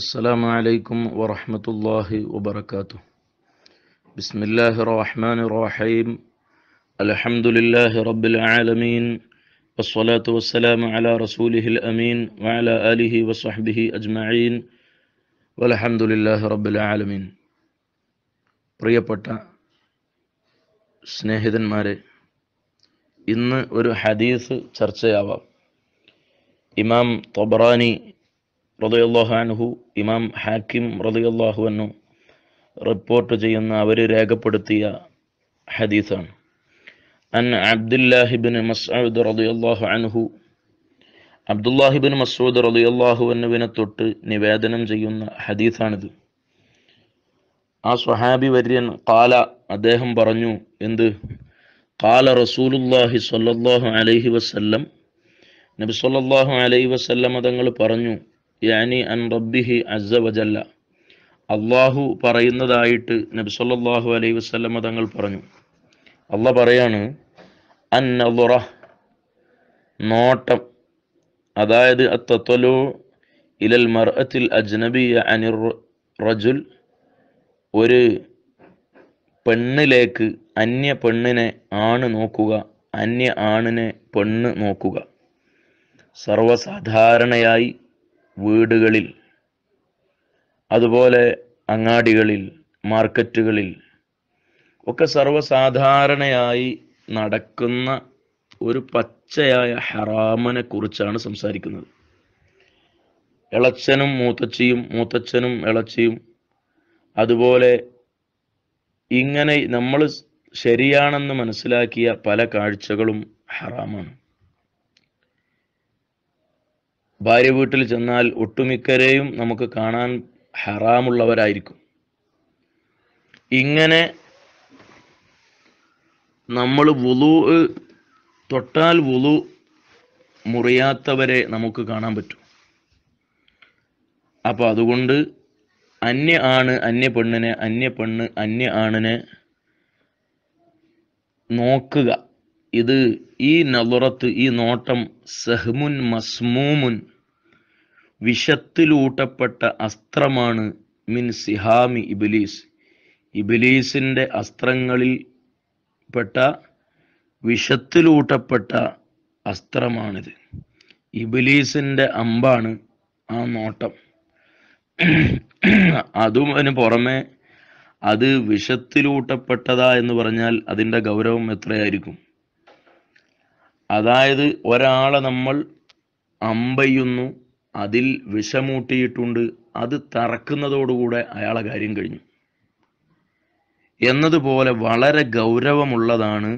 السلام عليكم ورحمة الله وبركاته بسم الله الرحمن الرحيم الحمد لله رب العالمين والصلاة والسلام على رسوله الأمين وعلى آله وصحبه أجمعين والحمد لله رب العالمين بريا പ്രിയപ്പെട്ട സ്നേഹിതന്മാരെ ഇന്ന് ഒരു ഹദീസ് ചർച്ചയാവാം إمام طبراني റതിയല്ലാഹു അൻഹു ഇമാം ഹാക്കിം റതിയല്ലാഹു അൻഹു റിപ്പോർട്ട് ചെയ്യുന്ന അവർ രേഖപ്പെടുത്തിയ ഹദീസാണ് അൻ അബ്ദുല്ലാഹിബിൻ മസ്ഊദ് റദിയല്ലാഹു അൻഹു അബ്ദുല്ലാഹിബിൻ മസ്ഊദ് റദിയല്ലാഹു അന്നുവിനെ തൊട്ട് നിവേദനം ചെയ്യുന്ന ഹദീസാണിത് ആ സ്വഹാബി വര്യൻ കാല അദ്ദേഹം പറഞ്ഞു എന്ത് കാല റസൂലുല്ലാഹി സ്വല്ലല്ലാഹു അലൈഹി വസല്ലം നബി സ്വല്ലല്ലാഹു അലൈഹി വസല്ലം തങ്ങൾ പറഞ്ഞു യാനി അൻ റബ്ബിഹി അസവജല്ല അള്ളാഹു പറയുന്നതായിട്ട് നബ്സല്ലാഹു അലൈഹി വസ്ലമ തങ്ങൾ പറഞ്ഞു അള്ള പറയാണ് അൻ അബുറ നോട്ടം അതായത് അത്തത്വലു ഇലൽ മർഅത്തിൽ അജ്നബിയ അനിർ റജുൽ ഒരു പെണ്ണിലേക്ക് അന്യ പെണ്ണിനെ ആണ് നോക്കുക അന്യ ആണിനെ പെണ്ണ് നോക്കുക സർവസാധാരണയായി വീടുകളിൽ അതുപോലെ അങ്ങാടികളിൽ മാർക്കറ്റുകളിൽ ഒക്കെ സർവ്വസാധാരണയായി നടക്കുന്ന ഒരു പച്ചയായ ഹറാമനെ കുറിച്ചാണ് സംസാരിക്കുന്നത് ഇളച്ചനും മൂത്തച്ചിയും മൂത്തച്ഛനും ഇളച്ചിയും അതുപോലെ ഇങ്ങനെ നമ്മൾ ശരിയാണെന്ന് മനസ്സിലാക്കിയ പല കാഴ്ചകളും ഹറാമാണ് ഭാര്യ വീട്ടിൽ ചെന്നാൽ ഒട്ടുമിക്കരെയും നമുക്ക് കാണാൻ ഹറാമുള്ളവരായിരിക്കും ഇങ്ങനെ നമ്മൾ വുളു തൊട്ടാൽ വുളു മുറിയാത്തവരെ നമുക്ക് കാണാൻ പറ്റും അപ്പോൾ അതുകൊണ്ട് അന്യ ആണ് അന്യ പെണ്ണിനെ അന്യ പെണ്ണ് അന്യ ആണിനെ നോക്കുക ഇത് ഈ നലുറത്ത് ഈ നോട്ടം സഹ്മുൻ മസ്മൂമുൻ വിഷത്തിലൂട്ടപ്പെട്ട അസ്ത്രമാണ് മിൻ സിഹാമി ഇബിലീസ് ഇബിലീസിൻ്റെ അസ്ത്രങ്ങളിൽ പെട്ട വിഷത്തിലൂട്ടപ്പെട്ട അസ്ത്രമാണിത് ഇബിലീസിൻ്റെ അമ്പാണ് ആ നോട്ടം അതും അതിന് പുറമെ അത് വിഷത്തിലൂട്ടപ്പെട്ടതാ എന്ന് പറഞ്ഞാൽ അതിൻ്റെ ഗൗരവം എത്രയായിരിക്കും അതായത് ഒരാളെ നമ്മൾ അമ്പയ്യുന്നു അതിൽ വിഷമൂട്ടിയിട്ടുണ്ട് അത് തറക്കുന്നതോടുകൂടെ അയാളെ കാര്യം കഴിഞ്ഞു എന്നതുപോലെ വളരെ ഗൗരവമുള്ളതാണ്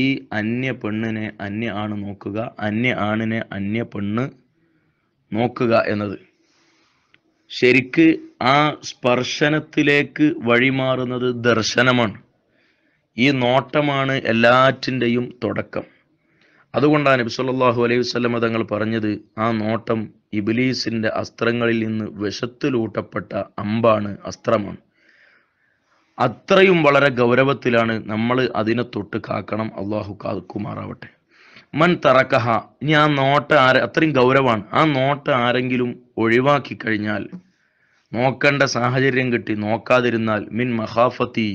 ഈ അന്യ പെണ്ണിനെ അന്യ ആണ് നോക്കുക അന്യ ആണിനെ അന്യ പെണ്ണ് നോക്കുക എന്നത് ശരിക്ക് ആ സ്പർശനത്തിലേക്ക് വഴിമാറുന്നത് ദർശനമാണ് ഈ നോട്ടമാണ് എല്ലാറ്റിൻ്റെയും തുടക്കം അതുകൊണ്ടാണ് നബി സല്ലല്ലാഹു അലൈഹി വസല്ലമ തങ്ങൾ പറഞ്ഞത് ആ നോട്ടം ഇബിലീസിൻ്റെ അസ്ത്രങ്ങളിൽ നിന്ന് വിഷത്തിലൂട്ടപ്പെട്ട അമ്പാണ് അസ്ത്രമാണ് അത്രയും വളരെ ഗൗരവത്തിലാണ് നമ്മൾ അതിനെ തൊട്ട് കാക്കണം അള്ളാഹു കാക്കുമാറാവട്ടെ മൻ തറക്കഹ ഇനി ആ നോട്ട ആരെ അത്രയും ഗൗരവമാണ് ആ നോട്ട ആരെങ്കിലും ഒഴിവാക്കി കഴിഞ്ഞാൽ നോക്കേണ്ട സാഹചര്യം കിട്ടി നോക്കാതിരുന്നാൽ മിൻ മഹാഫത്തി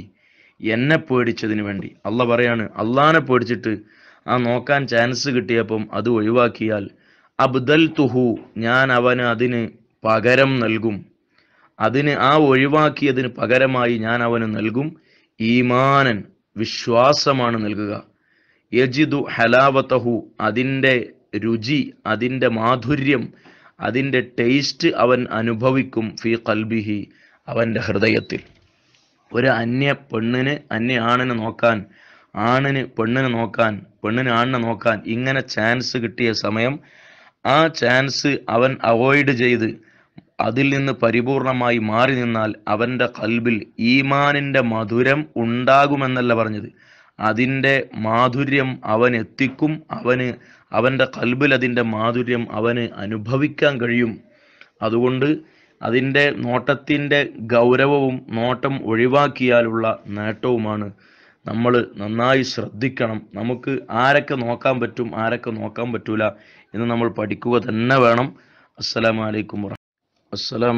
എന്നെ പേടിച്ചതിന് വേണ്ടി അല്ല പറയാണ് അള്ളാനെ പേടിച്ചിട്ട് ആ നോക്കാൻ ചാൻസ് കിട്ടിയപ്പം അത് ഒഴിവാക്കിയാൽ അബ്ദൽ തുഹു ഞാൻ അവന് അതിന് പകരം നൽകും അതിന് ആ ഒഴിവാക്കിയതിന് പകരമായി ഞാൻ അവന് നൽകും ഈമാനൻ വിശ്വാസമാണ് നൽകുക യജിദു ഹലാവത്തഹു അതിൻ്റെ രുചി അതിൻ്റെ മാധുര്യം അതിൻ്റെ ടേസ്റ്റ് അവൻ അനുഭവിക്കും ഫി കൽബിഹി അവൻ്റെ ഹൃദയത്തിൽ ഒരു അന്യ പെണ്ണിന് അന്യ ആണിന് നോക്കാൻ ആണിന് പെണ്ണിന് നോക്കാൻ പെണ്ണിന് ആണിനെ നോക്കാൻ ഇങ്ങനെ ചാൻസ് കിട്ടിയ സമയം ആ ചാൻസ് അവൻ അവോയ്ഡ് ചെയ്ത് അതിൽ നിന്ന് പരിപൂർണമായി മാറി നിന്നാൽ അവൻ്റെ കൽബിൽ ഈമാനിൻ്റെ മധുരം ഉണ്ടാകുമെന്നല്ല പറഞ്ഞത് അതിൻ്റെ മാധുര്യം അവൻ എത്തിക്കും അവന് അവൻ്റെ കൽബിൽ അതിൻ്റെ മാധുര്യം അവന് അനുഭവിക്കാൻ കഴിയും അതുകൊണ്ട് അതിൻ്റെ നോട്ടത്തിൻ്റെ ഗൗരവവും നോട്ടം ഒഴിവാക്കിയാലുള്ള നേട്ടവുമാണ് നമ്മൾ നന്നായി ശ്രദ്ധിക്കണം നമുക്ക് ആരൊക്കെ നോക്കാൻ പറ്റും ആരൊക്കെ നോക്കാൻ പറ്റൂല എന്ന് നമ്മൾ പഠിക്കുക തന്നെ വേണം അസ്സലാമലൈക്കും വറഹ അസ്സലാം